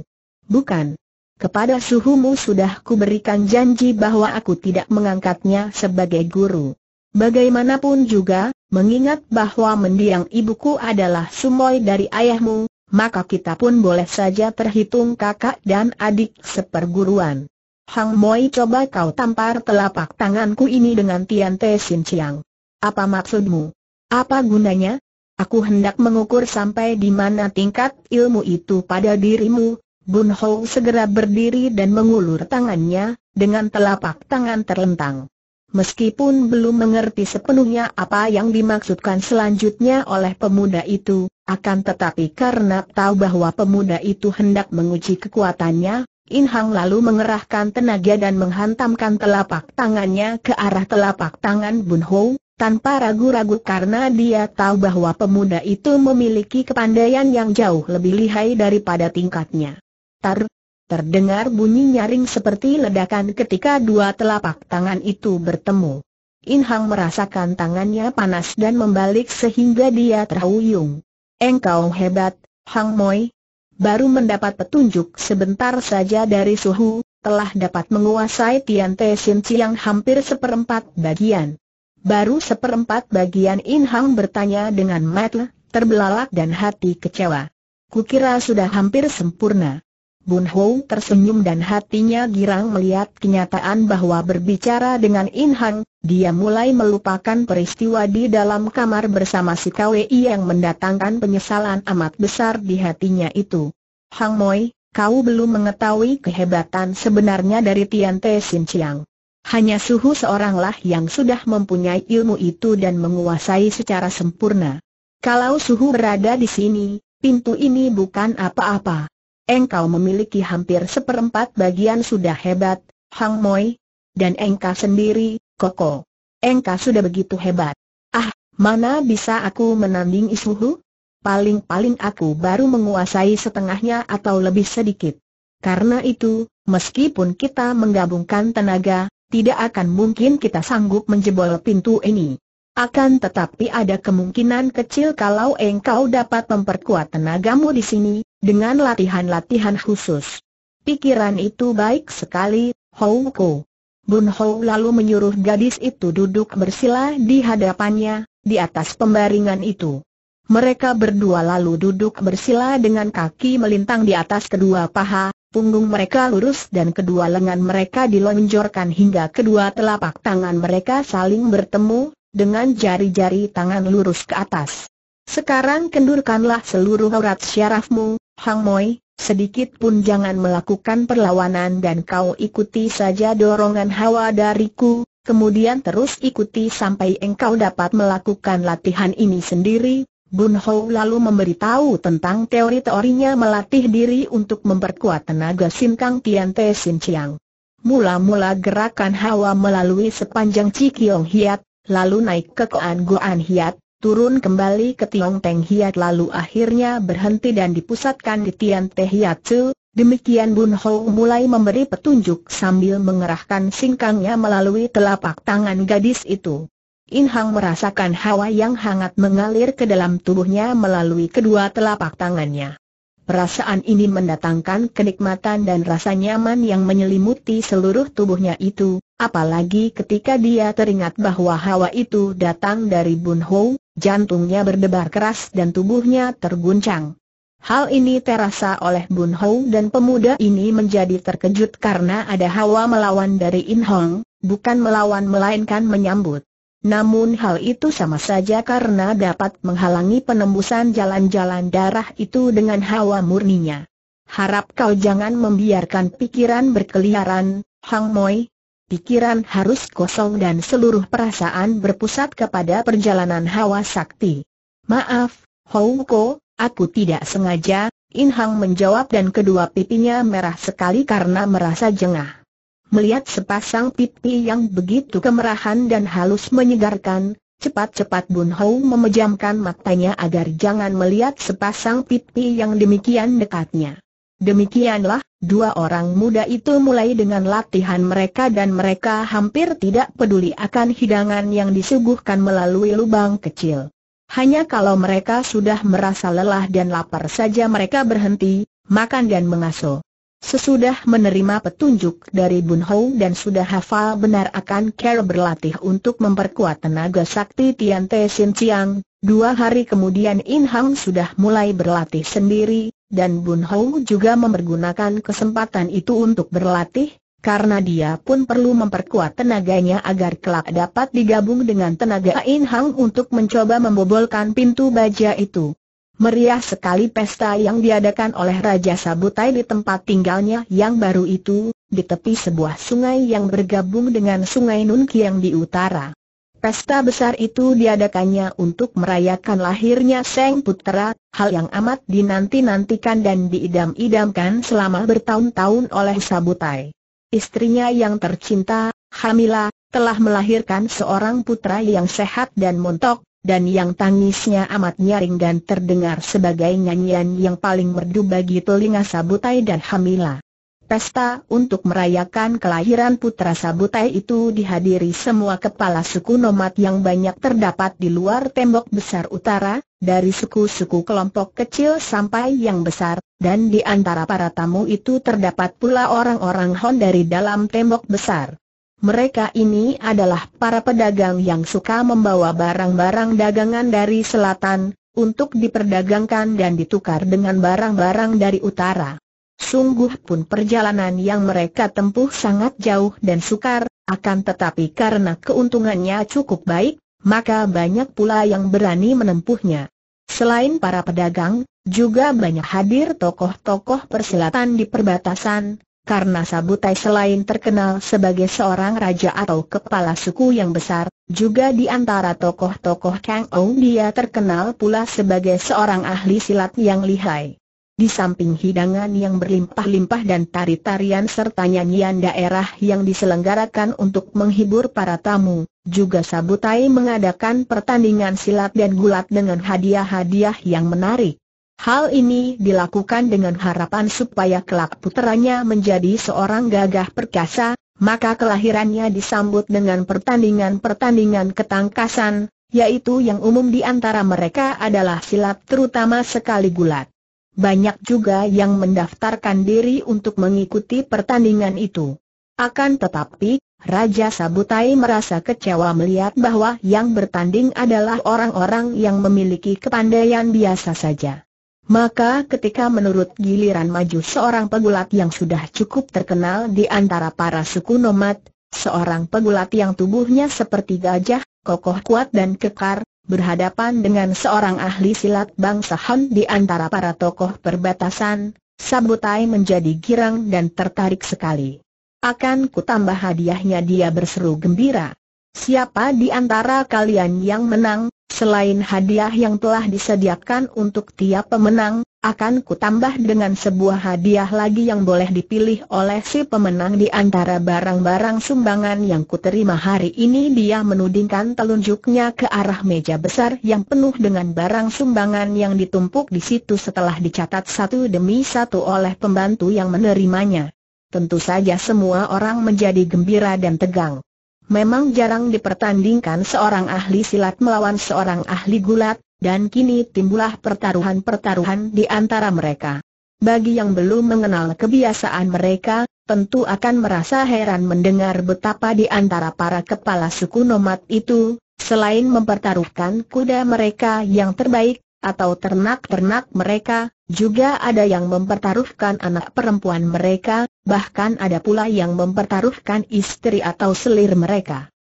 Bukan. Kepada suhumu sudah kuberikan janji bahwa aku tidak mengangkatnya sebagai guru. Bagaimanapun juga, Mengingat bahwa mendiang ibuku adalah sumoy dari ayahmu, maka kita pun boleh saja terhitung kakak dan adik seperguruan. Hang Moi coba kau tampar telapak tanganku ini dengan Tian Te Sin Chiang. Apa maksudmu? Apa gunanya? Aku hendak mengukur sampai di mana tingkat ilmu itu pada dirimu. Bun Hou segera berdiri dan mengulur tangannya, dengan telapak tangan terlentang. Meskipun belum mengerti sepenuhnya apa yang dimaksudkan selanjutnya oleh pemuda itu, akan tetapi karena tahu bahwa pemuda itu hendak menguji kekuatannya, In Hang lalu mengerahkan tenaga dan menghantamkan telapak tangannya ke arah telapak tangan Bun Ho, tanpa ragu-ragu karena dia tahu bahwa pemuda itu memiliki kepandaian yang jauh lebih lihai daripada tingkatnya. Tar, Terdengar bunyi nyaring seperti ledakan ketika dua telapak tangan itu bertemu. In Hang merasakan tangannya panas dan membalik sehingga dia terhuyung. Engkau hebat, Hang Moi. Baru mendapat petunjuk sebentar saja dari suhu, telah dapat menguasai Tian Te Sin Chiang hampir seperempat bagian. Baru seperempat bagian In Hang bertanya dengan mata terbelalak dan hati kecewa. Kukira sudah hampir sempurna. Bun Ho tersenyum dan hatinya girang melihat kenyataan bahwa berbicara dengan In Hang, dia mulai melupakan peristiwa di dalam kamar bersama si KWI yang mendatangkan penyesalan amat besar di hatinya itu. Hang Moi, kau belum mengetahui kehebatan sebenarnya dari Tian Te Sin Chiang. Hanya suhu seoranglah yang sudah mempunyai ilmu itu dan menguasai secara sempurna. Kalau suhu berada di sini, pintu ini bukan apa-apa engkau memiliki hampir seperempat bagian sudah hebat, Hang Moi. Dan engkau sendiri, Koko. Engkau sudah begitu hebat. Ah, mana bisa aku menanding Isuhu? Paling-paling aku baru menguasai setengahnya atau lebih sedikit. Karena itu, meskipun kita menggabungkan tenaga, tidak akan mungkin kita sanggup menjebol pintu ini. Akan tetapi ada kemungkinan kecil kalau engkau dapat memperkuat tenagamu di sini, dengan latihan-latihan khusus. Pikiran itu baik sekali, Hou Ko. Bun Hou lalu menyuruh gadis itu duduk bersila di hadapannya, di atas pembaringan itu. Mereka berdua lalu duduk bersila dengan kaki melintang di atas kedua paha, punggung mereka lurus dan kedua lengan mereka dilonjorkan hingga kedua telapak tangan mereka saling bertemu, dengan jari-jari tangan lurus ke atas. Sekarang kendurkanlah seluruh urat syarafmu, Hang Moi, sedikit pun jangan melakukan perlawanan dan kau ikuti saja dorongan hawa dariku, kemudian terus ikuti sampai engkau dapat melakukan latihan ini sendiri. Bun Hou lalu memberitahu tentang teori-teorinya melatih diri untuk memperkuat tenaga Sin Kang Tian Te Sin Chiang. Mula-mula gerakan hawa melalui sepanjang Cikiong Hiat, lalu naik ke Koan Goan Hiat, turun kembali ke Tiong Teng Hiat lalu akhirnya berhenti dan dipusatkan di Tian Teh Hiat Tzu. Demikian Bun Ho mulai memberi petunjuk sambil mengerahkan singkangnya melalui telapak tangan gadis itu. In Hang merasakan hawa yang hangat mengalir ke dalam tubuhnya melalui kedua telapak tangannya. Perasaan ini mendatangkan kenikmatan dan rasa nyaman yang menyelimuti seluruh tubuhnya itu, apalagi ketika dia teringat bahwa hawa itu datang dari Bun Ho, jantungnya berdebar keras dan tubuhnya terguncang. Hal ini terasa oleh Bun Ho dan pemuda ini menjadi terkejut karena ada hawa melawan dari In Hong, bukan melawan melainkan menyambut. Namun hal itu sama saja karena dapat menghalangi penembusan jalan-jalan darah itu dengan hawa murninya. Harap kau jangan membiarkan pikiran berkeliaran, Hang Moi. Pikiran harus kosong dan seluruh perasaan berpusat kepada perjalanan hawa sakti. Maaf, Houko, aku tidak sengaja, In Hang menjawab dan kedua pipinya merah sekali karena merasa jengah. Melihat sepasang pipi yang begitu kemerahan dan halus menyegarkan, cepat-cepat Bun Hou memejamkan matanya agar jangan melihat sepasang pipi yang demikian dekatnya. Demikianlah, dua orang muda itu mulai dengan latihan mereka dan mereka hampir tidak peduli akan hidangan yang disuguhkan melalui lubang kecil. Hanya kalau mereka sudah merasa lelah dan lapar saja mereka berhenti, makan dan mengasuh. Sesudah menerima petunjuk dari Bun Hou dan sudah hafal benar akan cara berlatih untuk memperkuat tenaga sakti Tian Te Sin Chiang, dua hari kemudian In Hang sudah mulai berlatih sendiri, dan Bun Hou juga mempergunakan kesempatan itu untuk berlatih, karena dia pun perlu memperkuat tenaganya agar kelak dapat digabung dengan tenaga In Hang untuk mencoba membobolkan pintu baja itu. Meriah sekali pesta yang diadakan oleh Raja Sabutai di tempat tinggalnya yang baru itu, di tepi sebuah sungai yang bergabung dengan sungai Nunkiang di utara. Pesta besar itu diadakannya untuk merayakan lahirnya Seng putera, hal yang amat dinanti-nantikan dan diidam-idamkan selama bertahun-tahun oleh Sabutai. Istrinya yang tercinta, Hamila, telah melahirkan seorang putra yang sehat dan montok, dan yang tangisnya amat nyaring dan terdengar sebagai nyanyian yang paling merdu bagi telinga Sabutai dan Hamila. Pesta untuk merayakan kelahiran putra Sabutai itu dihadiri semua kepala suku nomad yang banyak terdapat di luar tembok besar utara, dari suku-suku kelompok kecil sampai yang besar, dan di antara para tamu itu terdapat pula orang-orang Hon dari dalam tembok besar. Mereka ini adalah para pedagang yang suka membawa barang-barang dagangan dari selatan, untuk diperdagangkan dan ditukar dengan barang-barang dari utara. Sungguh pun perjalanan yang mereka tempuh sangat jauh dan sukar, akan tetapi karena keuntungannya cukup baik, maka banyak pula yang berani menempuhnya. Selain para pedagang, juga banyak hadir tokoh-tokoh perselatan di perbatasan, karena Sabutai selain terkenal sebagai seorang raja atau kepala suku yang besar, juga di antara tokoh-tokoh Kang Ou dia terkenal pula sebagai seorang ahli silat yang lihai. Di samping hidangan yang berlimpah-limpah dan tari-tarian serta nyanyian daerah yang diselenggarakan untuk menghibur para tamu, juga Sabutai mengadakan pertandingan silat dan gulat dengan hadiah-hadiah yang menarik. Hal ini dilakukan dengan harapan supaya kelak puteranya menjadi seorang gagah perkasa, maka kelahirannya disambut dengan pertandingan-pertandingan ketangkasan, yaitu yang umum di antara mereka adalah silat terutama sekali gulat. Banyak juga yang mendaftarkan diri untuk mengikuti pertandingan itu. Akan tetapi, Raja Sabutai merasa kecewa melihat bahwa yang bertanding adalah orang-orang yang memiliki kepandaian biasa saja. Maka ketika menurut giliran maju seorang pegulat yang sudah cukup terkenal di antara para suku nomad, seorang pegulat yang tubuhnya seperti gajah, kokoh kuat dan kekar, berhadapan dengan seorang ahli silat bangsa Han di antara para tokoh perbatasan, Sabutai menjadi girang dan tertarik sekali. Akan kutambah hadiahnya dia berseru gembira. Siapa di antara kalian yang menang, Selain hadiah yang telah disediakan untuk tiap pemenang, akan kutambah dengan sebuah hadiah lagi yang boleh dipilih oleh si pemenang di antara barang-barang sumbangan yang kuterima hari ini dia menudingkan telunjuknya ke arah meja besar yang penuh dengan barang sumbangan yang ditumpuk di situ setelah dicatat satu demi satu oleh pembantu yang menerimanya. Tentu saja semua orang menjadi gembira dan tegang. Memang jarang dipertandingkan seorang ahli silat melawan seorang ahli gulat, dan kini timbullah pertaruhan-pertaruhan di antara mereka. Bagi yang belum mengenal kebiasaan mereka, tentu akan merasa heran mendengar betapa di antara para kepala suku nomad itu, selain mempertaruhkan kuda mereka yang terbaik, atau ternak-ternak mereka, juga ada yang mempertaruhkan anak perempuan mereka, bahkan ada pula yang mempertaruhkan istri atau selir mereka.